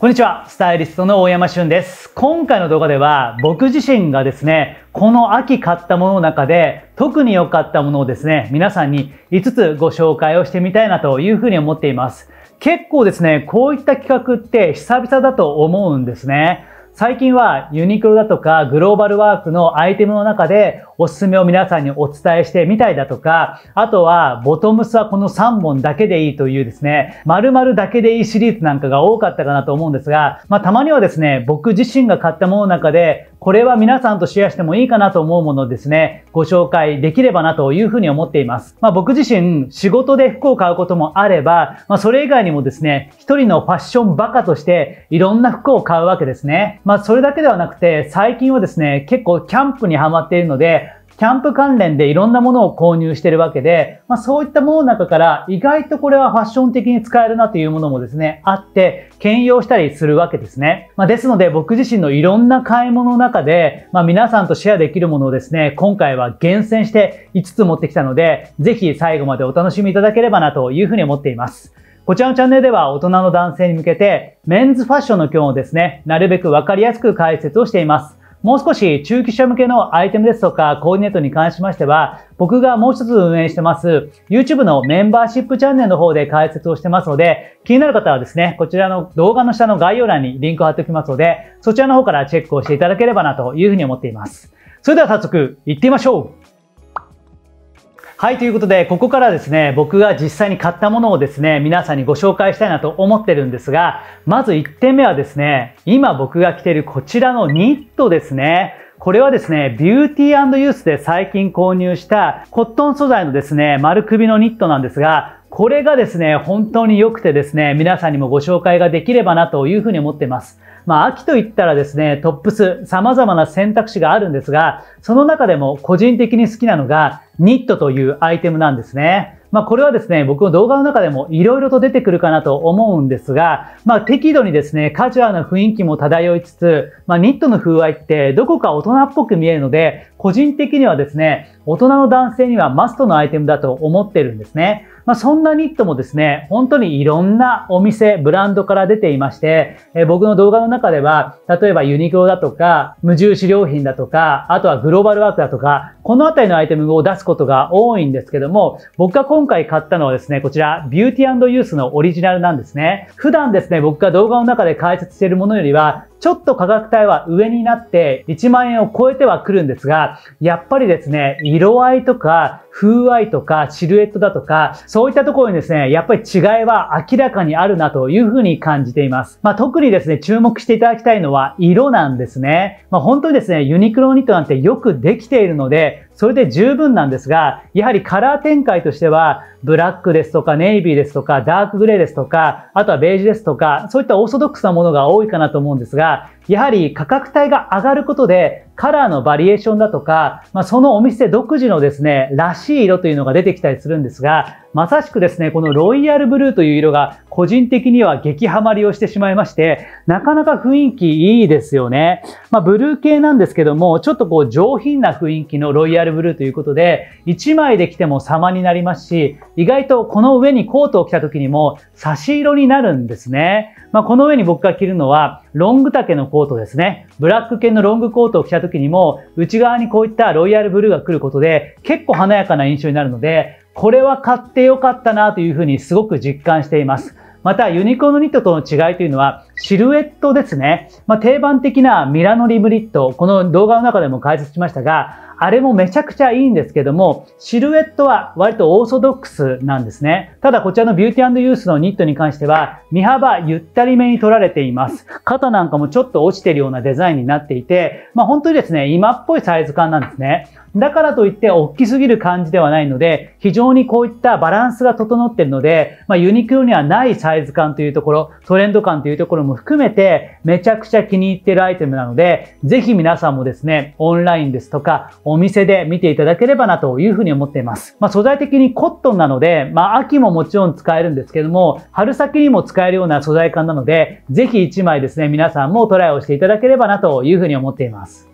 こんにちは、スタイリストの大山俊です。今回の動画では僕自身がですね、この秋買ったものの中で特に良かったものをですね、皆さんに5つご紹介をしてみたいなというふうに思っています。結構ですね、こういった企画って久々だと思うんですね。最近はユニクロだとかグローバルワークのアイテムの中でおすすめを皆さんにお伝えしてみたいだとか、あとは、ボトムスはこの3本だけでいいというですね、丸々だけでいいシリーズなんかが多かったかなと思うんですが、まあ、たまにはですね、僕自身が買ったものの中で、これは皆さんとシェアしてもいいかなと思うものですね、ご紹介できればなというふうに思っています。まあ、僕自身、仕事で服を買うこともあれば、まあ、それ以外にもですね、一人のファッションバカとして、いろんな服を買うわけですね。まあ、それだけではなくて、最近はですね、結構キャンプにハマっているので、キャンプ関連でいろんなものを購入してるわけで、まあ、そういったものの中から意外とこれはファッション的に使えるなというものもですね、あって兼用したりするわけですね。まあ、ですので僕自身のいろんな買い物の中で、まあ、皆さんとシェアできるものをですね、今回は厳選して5つ持ってきたので、ぜひ最後までお楽しみいただければなというふうに思っています。こちらのチャンネルでは大人の男性に向けてメンズファッションの今日をですね、なるべくわかりやすく解説をしています。もう少し中級者向けのアイテムですとかコーディネートに関しましては、僕がもう一つ運営してます YouTube のメンバーシップチャンネルの方で解説をしてますので、気になる方はですね、こちらの動画の下の概要欄にリンクを貼っておきますので、そちらの方からチェックをしていただければなというふうに思っています。それでは早速行ってみましょうはい、ということで、ここからですね、僕が実際に買ったものをですね、皆さんにご紹介したいなと思ってるんですが、まず1点目はですね、今僕が着てるこちらのニットですね。これはですね、ビューティーユースで最近購入したコットン素材のですね、丸首のニットなんですが、これがですね、本当に良くてですね、皆さんにもご紹介ができればなというふうに思っています。まあ、秋といったらですね、トップス、様々な選択肢があるんですが、その中でも個人的に好きなのが、ニットというアイテムなんですね。まあ、これはですね、僕の動画の中でも色々と出てくるかなと思うんですが、まあ、適度にですね、カジュアルな雰囲気も漂いつつ、まあ、ニットの風合いってどこか大人っぽく見えるので、個人的にはですね、大人の男性にはマストのアイテムだと思ってるんですね。まあ、そんなニットもですね、本当にいろんなお店、ブランドから出ていまして、え僕の動画の中では、例えばユニクロだとか、無印良品だとか、あとはグローバルワークだとか、このあたりのアイテムを出すことが多いんですけども、僕が今回買ったのはですね、こちら、ビューティーユースのオリジナルなんですね。普段ですね、僕が動画の中で解説しているものよりは、ちょっと価格帯は上になって1万円を超えてはくるんですが、やっぱりですね、色合いとか風合いとかシルエットだとか、そういったところにですね、やっぱり違いは明らかにあるなというふうに感じています。まあ、特にですね、注目していただきたいのは色なんですね。まあ、本当にですね、ユニクロニットなんてよくできているので、それで十分なんですが、やはりカラー展開としては、ブラックですとか、ネイビーですとか、ダークグレーですとか、あとはベージュですとか、そういったオーソドックスなものが多いかなと思うんですが、やはり価格帯が上がることで、カラーのバリエーションだとか、まあ、そのお店独自のですね、らしい色というのが出てきたりするんですが、まさしくですね、このロイヤルブルーという色が個人的には激ハマりをしてしまいまして、なかなか雰囲気いいですよね。まあ、ブルー系なんですけども、ちょっとこう上品な雰囲気のロイヤルブルーということで、1枚で着ても様になりますし、意外とこの上にコートを着た時にも差し色になるんですね。まあ、この上に僕が着るのは、ロング丈のコートですね。ブラック系のロングコートを着た時にも、内側にこういったロイヤルブルーが来ることで、結構華やかな印象になるので、これは買ってよかったなというふうにすごく実感しています。また、ユニコーンのニットとの違いというのは、シルエットですね。まあ、定番的なミラノリブリット、この動画の中でも解説しましたが、あれもめちゃくちゃいいんですけども、シルエットは割とオーソドックスなんですね。ただこちらのビューティーユースのニットに関しては、身幅ゆったりめに取られています。肩なんかもちょっと落ちてるようなデザインになっていて、まあ、本当にですね、今っぽいサイズ感なんですね。だからといって大きすぎる感じではないので、非常にこういったバランスが整っているので、まあ、ユニクロにはないサイズ感というところ、トレンド感というところも含めて、めちゃくちゃ気に入っているアイテムなので、ぜひ皆さんもですね、オンラインですとか、お店で見ていただければなというふうに思っています。まあ、素材的にコットンなので、まあ、秋ももちろん使えるんですけども、春先にも使えるような素材感なので、ぜひ1枚ですね、皆さんもトライをしていただければなというふうに思っています。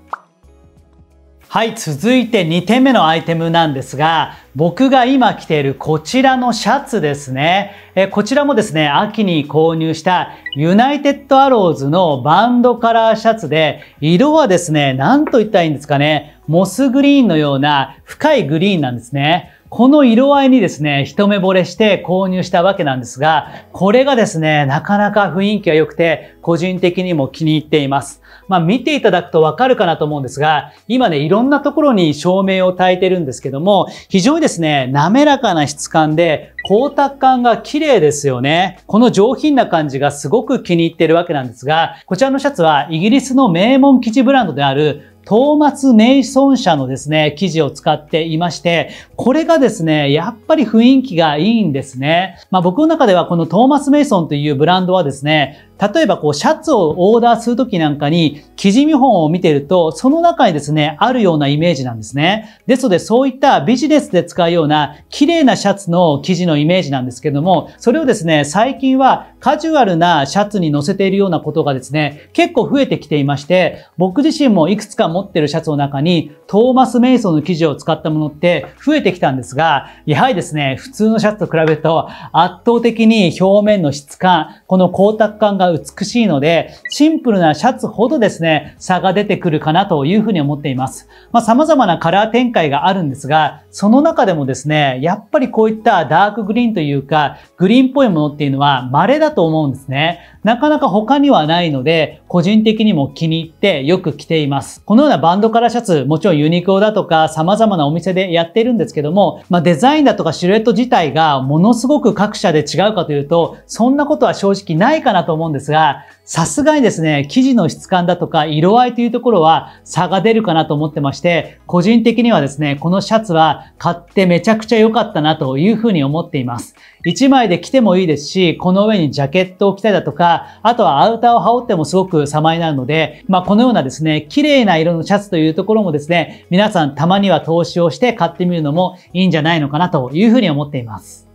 はい続いて2点目のアイテムなんですが僕が今着ているこちらのシャツですねえこちらもですね秋に購入したユナイテッドアローズのバンドカラーシャツで色はですね何と言ったらいいんですかねモスグリーンのような深いグリーンなんですねこの色合いにですね、一目惚れして購入したわけなんですが、これがですね、なかなか雰囲気が良くて、個人的にも気に入っています。まあ見ていただくとわかるかなと思うんですが、今ね、いろんなところに照明を焚いてるんですけども、非常にですね、滑らかな質感で、光沢感が綺麗ですよね。この上品な感じがすごく気に入ってるわけなんですが、こちらのシャツはイギリスの名門生地ブランドであるトーマス・メイソン社のですね、記事を使っていまして、これがですね、やっぱり雰囲気がいいんですね。まあ僕の中ではこのトーマス・メイソンというブランドはですね、例えばこうシャツをオーダーするときなんかに生地見本を見てるとその中にですね、あるようなイメージなんですね。ですのでそういったビジネスで使うような綺麗なシャツの生地のイメージなんですけども、それをですね、最近はカジュアルなシャツに載せているようなことがですね、結構増えてきていまして、僕自身もいくつか持ってるシャツの中にトーマス・メイソンの生地を使ったものって増えてきたんですが、やはりですね、普通のシャツと比べると圧倒的に表面の質感、この光沢感がが美しいので、シンプルなシャツほどですね、差が出てくるかなというふうに思っています。まあ、様々なカラー展開があるんですが、その中でもですね、やっぱりこういったダークグリーンというか、グリーンっぽいものっていうのは稀だと思うんですね。なかなか他にはないので、個人的にも気に入ってよく着ています。このようなバンドカラーシャツ、もちろんユニクロだとか様々なお店でやってるんですけども、まあ、デザインだとかシルエット自体がものすごく各社で違うかというと、そんなことは正直ないかなと思うんですが、さすがにですね、生地の質感だとか色合いというところは差が出るかなと思ってまして、個人的にはですね、このシャツは買ってめちゃくちゃ良かったなというふうに思っています。1枚で着てもいいですし、この上にジャケットを着たりだとか、あとはアウターを羽織ってもすごく様になるので、まあこのようなですね、綺麗な色のシャツというところもですね、皆さんたまには投資をして買ってみるのもいいんじゃないのかなというふうに思っています。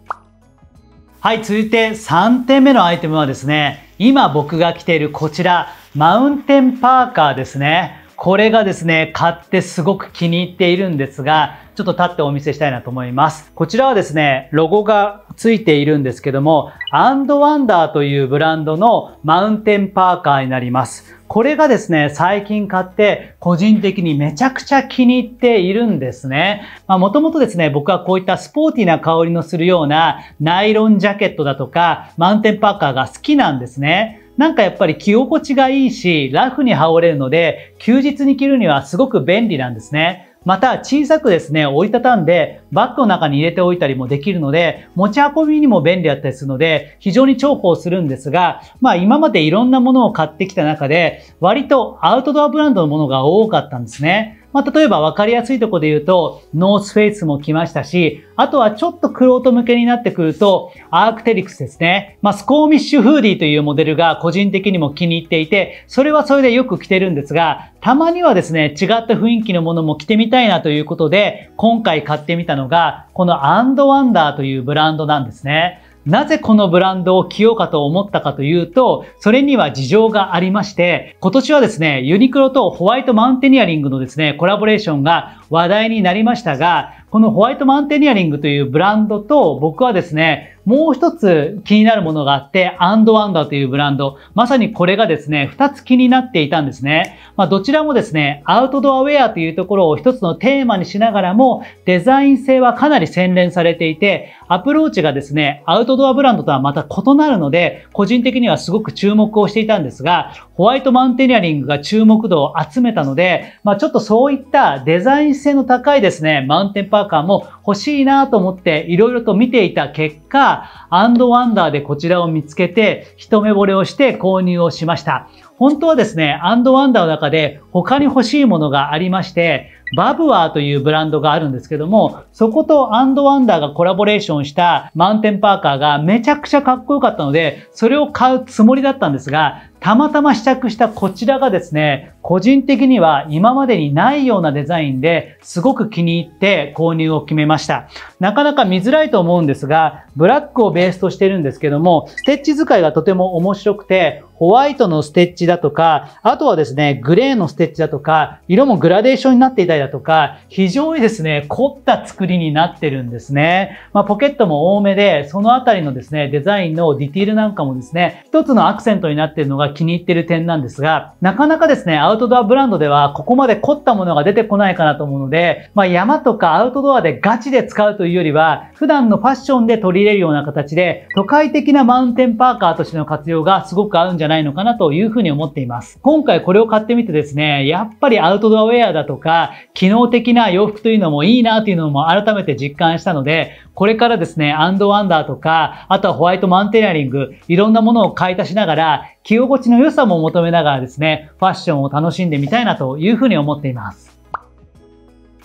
はい、続いて3点目のアイテムはですね、今僕が着ているこちら、マウンテンパーカーですね。これがですね、買ってすごく気に入っているんですが、ちょっと立ってお見せしたいなと思います。こちらはですね、ロゴがついているんですけども、アンドワンダーというブランドのマウンテンパーカーになります。これがですね、最近買って個人的にめちゃくちゃ気に入っているんですね。まあもともとですね、僕はこういったスポーティーな香りのするようなナイロンジャケットだとかマウンテンパーカーが好きなんですね。なんかやっぱり着心地がいいし、ラフに羽織れるので、休日に着るにはすごく便利なんですね。また小さくですね、折りたたんでバッグの中に入れておいたりもできるので、持ち運びにも便利だったりするので、非常に重宝するんですが、まあ今までいろんなものを買ってきた中で、割とアウトドアブランドのものが多かったんですね。まあ、例えば分かりやすいとこで言うと、ノースフェイスも来ましたし、あとはちょっとクロート向けになってくると、アークテリクスですね。まあ、スコーミッシュフーディーというモデルが個人的にも気に入っていて、それはそれでよく着てるんですが、たまにはですね、違った雰囲気のものも着てみたいなということで、今回買ってみたのが、このアンドワンダーというブランドなんですね。なぜこのブランドを着ようかと思ったかというと、それには事情がありまして、今年はですね、ユニクロとホワイトマウンテニアリングのですね、コラボレーションが話題になりましたが、このホワイトマウンテニアリングというブランドと僕はですね、もう一つ気になるものがあって、アンドワンダーというブランド。まさにこれがですね、二つ気になっていたんですね。まあ、どちらもですね、アウトドアウェアというところを一つのテーマにしながらも、デザイン性はかなり洗練されていて、アプローチがですね、アウトドアブランドとはまた異なるので、個人的にはすごく注目をしていたんですが、ホワイトマウンテニアリングが注目度を集めたので、まあ、ちょっとそういったデザイン性の高いですね、マウンテンパーカーも欲しいなと思っていろいろと見ていた結果、アンドワンダーでこちらを見つけて、一目惚れをして購入をしました。本当はですね、アンドワンダーの中で他に欲しいものがありまして、バブワーというブランドがあるんですけども、そことアンドワンダーがコラボレーションしたマウンテンパーカーがめちゃくちゃかっこよかったので、それを買うつもりだったんですが、たまたま試着したこちらがですね、個人的には今までにないようなデザインですごく気に入って購入を決めました。なかなか見づらいと思うんですが、ブラックをベースとしてるんですけども、ステッチ使いがとても面白くて、ホワイトのステッチだとか、あとはですね、グレーのステッチだとか、色もグラデーションになっていたりだとか、非常にですね、凝った作りになってるんですね。まあ、ポケットも多めで、そのあたりのですね、デザインのディティールなんかもですね、一つのアクセントになっているのが気に入ってる点なんですが、なかなかですね、アウトドアブランドではここまで凝ったものが出てこないかなと思うので、まあ、山とかアウトドアでガチで使うというよりは、普段のファッションで取り入れるような形で、都会的なマウンテンパーカーとしての活用がすごく合うんじゃないのかなというふうに思っています。今回これを買ってみてですね、やっぱりアウトドアウェアだとか、機能的な洋服というのもいいなというのも改めて実感したので、これからですね、アンドワンダーとか、あとはホワイトマンテナリング、いろんなものを買い足しながら、着心地の良さも求めながらですね、ファッションを楽しんでみたいなというふうに思っています。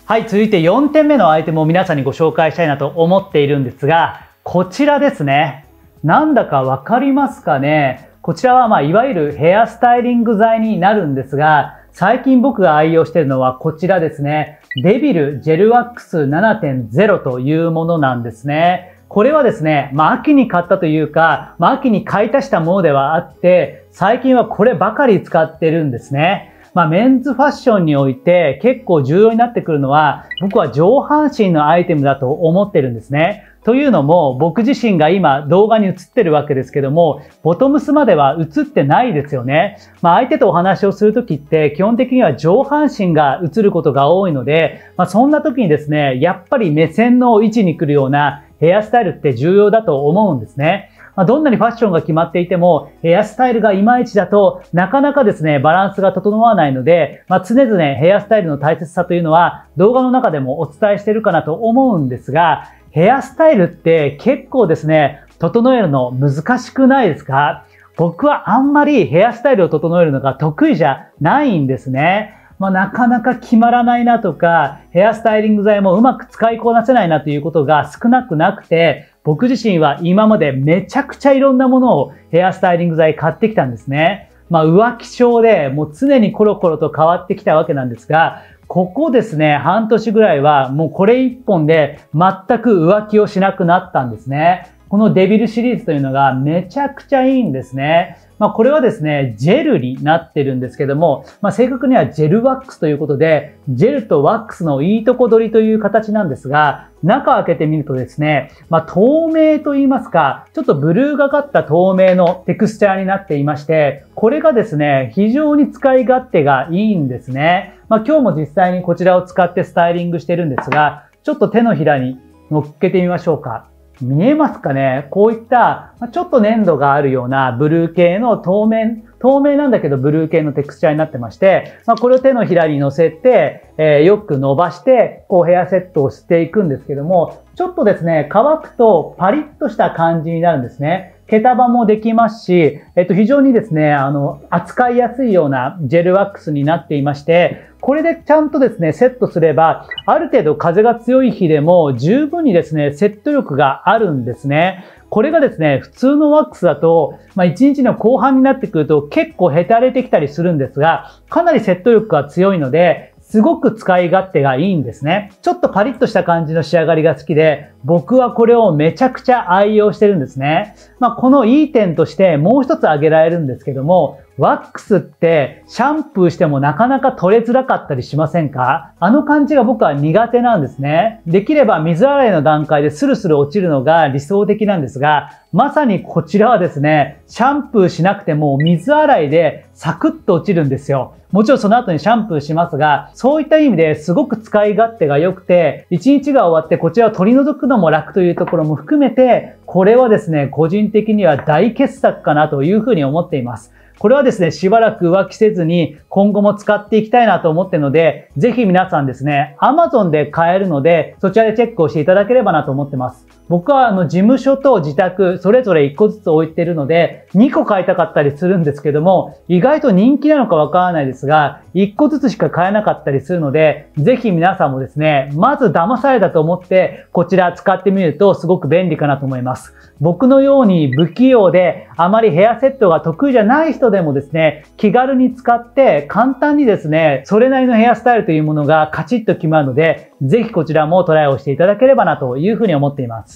はい、続いて4点目のアイテムを皆さんにご紹介したいなと思っているんですが、こちらですね。なんだかわかりますかねこちらは、まあ、いわゆるヘアスタイリング剤になるんですが、最近僕が愛用しているのはこちらですね。デビルジェルワックス7.0というものなんですね。これはですね、まあ、秋に買ったというか、まあ、秋に買い足したものではあって、最近はこればかり使ってるんですね。まあ、メンズファッションにおいて結構重要になってくるのは、僕は上半身のアイテムだと思ってるんですね。というのも、僕自身が今動画に映ってるわけですけども、ボトムスまでは映ってないですよね。まあ、相手とお話をするときって、基本的には上半身が映ることが多いので、まあ、そんな時にですね、やっぱり目線の位置に来るようなヘアスタイルって重要だと思うんですね。まどんなにファッションが決まっていても、ヘアスタイルがいまいちだと、なかなかですね、バランスが整わないので、まあ、常々ヘアスタイルの大切さというのは、動画の中でもお伝えしてるかなと思うんですが、ヘアスタイルって結構ですね、整えるの難しくないですか僕はあんまりヘアスタイルを整えるのが得意じゃないんですね。まあ、なかなか決まらないなとか、ヘアスタイリング剤もうまく使いこなせないなということが少なくなくて、僕自身は今までめちゃくちゃいろんなものをヘアスタイリング剤買ってきたんですね。まあ、浮気症でもう常にコロコロと変わってきたわけなんですが、ここですね、半年ぐらいはもうこれ一本で全く浮気をしなくなったんですね。このデビルシリーズというのがめちゃくちゃいいんですね。まあ、これはですね、ジェルになってるんですけども、まあ、正確にはジェルワックスということで、ジェルとワックスのいいとこ取りという形なんですが、中開けてみるとですね、まあ、透明と言いますか、ちょっとブルーがかった透明のテクスチャーになっていまして、これがですね、非常に使い勝手がいいんですね。まあ、今日も実際にこちらを使ってスタイリングしてるんですが、ちょっと手のひらに乗っけてみましょうか。見えますかねこういった、ちょっと粘度があるようなブルー系の透明、透明なんだけどブルー系のテクスチャーになってまして、まあ、これを手のひらに乗せて、えー、よく伸ばして、こうヘアセットをしていくんですけども、ちょっとですね、乾くとパリッとした感じになるんですね。毛束もできますし、えっと、非常にですね、あの、扱いやすいようなジェルワックスになっていまして、これでちゃんとですね、セットすれば、ある程度風が強い日でも十分にですね、セット力があるんですね。これがですね、普通のワックスだと、まあ、1日の後半になってくると結構へたれてきたりするんですが、かなりセット力が強いので、すごく使い勝手がいいんですね。ちょっとパリッとした感じの仕上がりが好きで、僕はこれをめちゃくちゃ愛用してるんですね。まあ、このいい点としてもう一つ挙げられるんですけども、ワックスってシャンプーしてもなかなか取れづらかったりしませんかあの感じが僕は苦手なんですね。できれば水洗いの段階でスルスル落ちるのが理想的なんですが、まさにこちらはですね、シャンプーしなくても水洗いでサクッと落ちるんですよ。もちろんその後にシャンプーしますが、そういった意味ですごく使い勝手が良くて、1日が終わってこちらを取り除くのも楽というところも含めて、これはですね、個人的には大傑作かなというふうに思っています。これはですね、しばらく浮気せずに今後も使っていきたいなと思ってるので、ぜひ皆さんですね、Amazon で買えるので、そちらでチェックをしていただければなと思ってます。僕はあの事務所と自宅それぞれ1個ずつ置いてるので2個買いたかったりするんですけども意外と人気なのかわからないですが1個ずつしか買えなかったりするのでぜひ皆さんもですねまず騙されたと思ってこちら使ってみるとすごく便利かなと思います僕のように不器用であまりヘアセットが得意じゃない人でもですね気軽に使って簡単にですねそれなりのヘアスタイルというものがカチッと決まるのでぜひこちらもトライをしていただければなというふうに思っています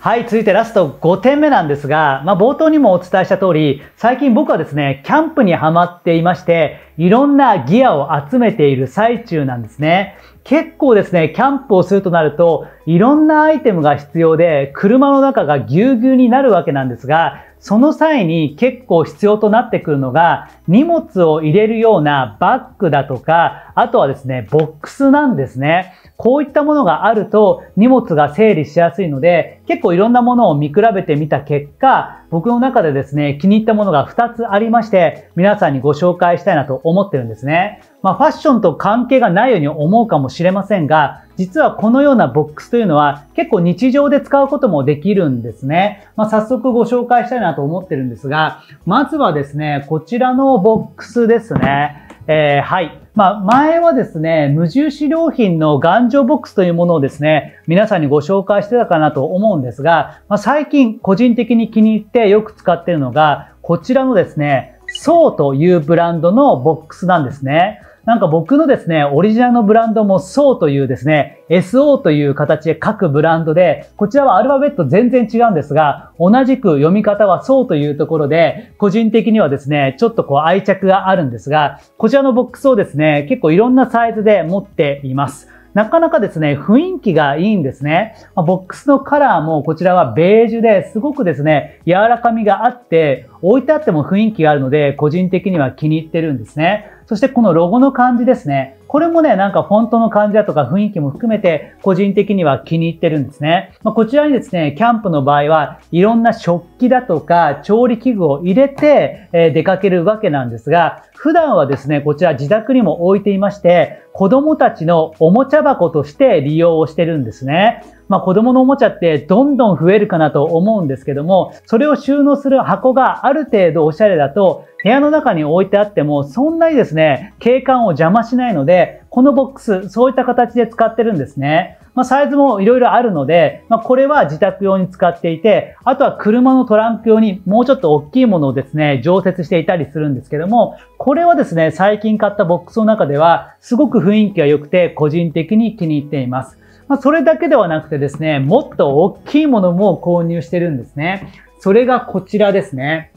はい、続いてラスト5点目なんですが、まあ、冒頭にもお伝えした通り、最近僕はですね、キャンプにはまっていまして、いろんなギアを集めている最中なんですね。結構ですね、キャンプをするとなると、いろんなアイテムが必要で、車の中がぎゅうぎゅうになるわけなんですが、その際に結構必要となってくるのが、荷物を入れるようなバッグだとか、あとはですね、ボックスなんですね。こういったものがあると荷物が整理しやすいので、結構いろんなものを見比べてみた結果、僕の中でですね、気に入ったものが2つありまして、皆さんにご紹介したいなと思ってるんですね。まあ、ファッションと関係がないように思うかもしれませんが、実はこのようなボックスというのは結構日常で使うこともできるんですね。まあ、早速ご紹介したいなと思ってるんですが、まずはですね、こちらのボックスですね。えー、はい。まあ、前はですね、無印良品の頑丈ボックスというものをですね、皆さんにご紹介してたかなと思うんですが、まあ、最近個人的に気に入ってよく使っているのが、こちらのですね、ソーというブランドのボックスなんですね。なんか僕のですね、オリジナルのブランドも SO というですね、SO という形で各ブランドで、こちらはアルファベット全然違うんですが、同じく読み方は SO というところで、個人的にはですね、ちょっとこう愛着があるんですが、こちらのボックスをですね、結構いろんなサイズで持っています。なかなかですね、雰囲気がいいんですね。ボックスのカラーもこちらはベージュですごくですね、柔らかみがあって、置いてあっても雰囲気があるので、個人的には気に入ってるんですね。そしてこのロゴの感じですね。これもね、なんかフォントの感じだとか雰囲気も含めて、個人的には気に入ってるんですね。まあ、こちらにですね、キャンプの場合は、いろんな食器だとか、調理器具を入れて、え出かけるわけなんですが、普段はですね、こちら自宅にも置いていまして、子供たちのおもちゃ箱として利用をしてるんですね。まあ、子供のおもちゃってどんどん増えるかなと思うんですけども、それを収納する箱がある程度おしゃれだと、部屋の中に置いてあっても、そんなにですね、景観を邪魔しないので、このボックス、そういった形で使ってるんですね。まあ、サイズもいろいろあるので、まあ、これは自宅用に使っていて、あとは車のトランク用にもうちょっと大きいものをですね、常設していたりするんですけども、これはですね、最近買ったボックスの中では、すごく雰囲気が良くて、個人的に気に入っています。まあ、それだけではなくてですね、もっと大きいものも購入してるんですね。それがこちらですね。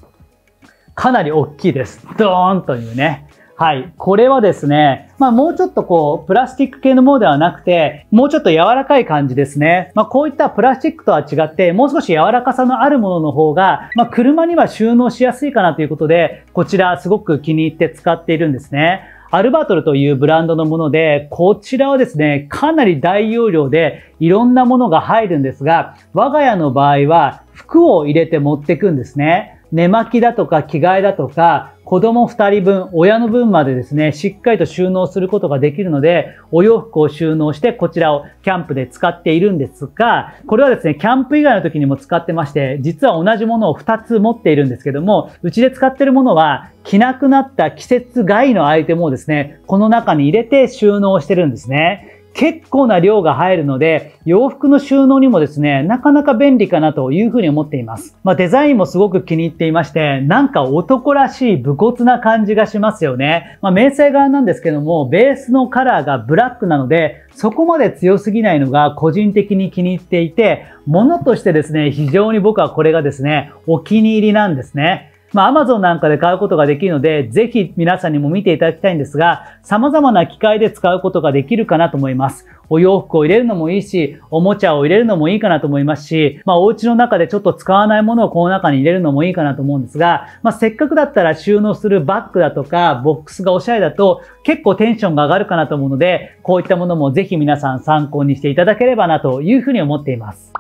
かなり大きいです。ドーンというね。はい。これはですね、まあもうちょっとこう、プラスチック系のものではなくて、もうちょっと柔らかい感じですね。まあこういったプラスチックとは違って、もう少し柔らかさのあるものの方が、まあ車には収納しやすいかなということで、こちらすごく気に入って使っているんですね。アルバトルというブランドのもので、こちらはですね、かなり大容量でいろんなものが入るんですが、我が家の場合は服を入れて持ってくんですね。寝巻きだとか着替えだとか、子供2人分、親の分までですね、しっかりと収納することができるので、お洋服を収納してこちらをキャンプで使っているんですが、これはですね、キャンプ以外の時にも使ってまして、実は同じものを2つ持っているんですけども、うちで使ってるものは、着なくなった季節外のアイテムをですね、この中に入れて収納してるんですね。結構な量が入るので、洋服の収納にもですね、なかなか便利かなというふうに思っています。まあ、デザインもすごく気に入っていまして、なんか男らしい武骨な感じがしますよね。まあ、迷彩なんですけども、ベースのカラーがブラックなので、そこまで強すぎないのが個人的に気に入っていて、ものとしてですね、非常に僕はこれがですね、お気に入りなんですね。まあ、Amazon なんかで買うことができるので、ぜひ皆さんにも見ていただきたいんですが、様々な機械で使うことができるかなと思います。お洋服を入れるのもいいし、おもちゃを入れるのもいいかなと思いますし、まあ、お家の中でちょっと使わないものをこの中に入れるのもいいかなと思うんですが、まあ、せっかくだったら収納するバッグだとか、ボックスがおしゃれだと、結構テンションが上がるかなと思うので、こういったものもぜひ皆さん参考にしていただければなというふうに思っています。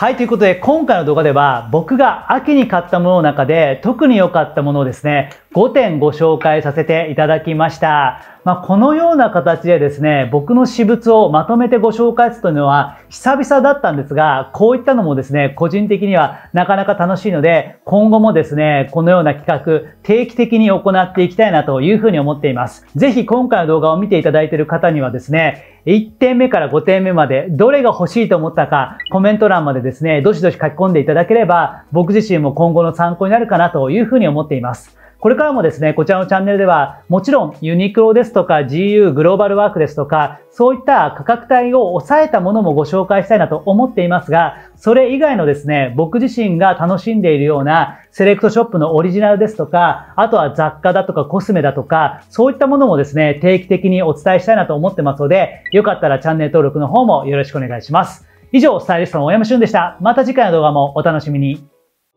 はい、ということで今回の動画では僕が秋に買ったものの中で特に良かったものをですね、5点ご紹介させていただきました。まあ、このような形でですね、僕の私物をまとめてご紹介するというのは久々だったんですが、こういったのもですね、個人的にはなかなか楽しいので、今後もですね、このような企画、定期的に行っていきたいなというふうに思っています。ぜひ今回の動画を見ていただいている方にはですね、1点目から5点目までどれが欲しいと思ったかコメント欄までですね、どしどし書き込んでいただければ僕自身も今後の参考になるかなというふうに思っています。これからもですね、こちらのチャンネルでは、もちろんユニクロですとか GU グローバルワークですとか、そういった価格帯を抑えたものもご紹介したいなと思っていますが、それ以外のですね、僕自身が楽しんでいるようなセレクトショップのオリジナルですとか、あとは雑貨だとかコスメだとか、そういったものもですね、定期的にお伝えしたいなと思ってますので、よかったらチャンネル登録の方もよろしくお願いします。以上、スタイリストの大山俊でした。また次回の動画もお楽しみに。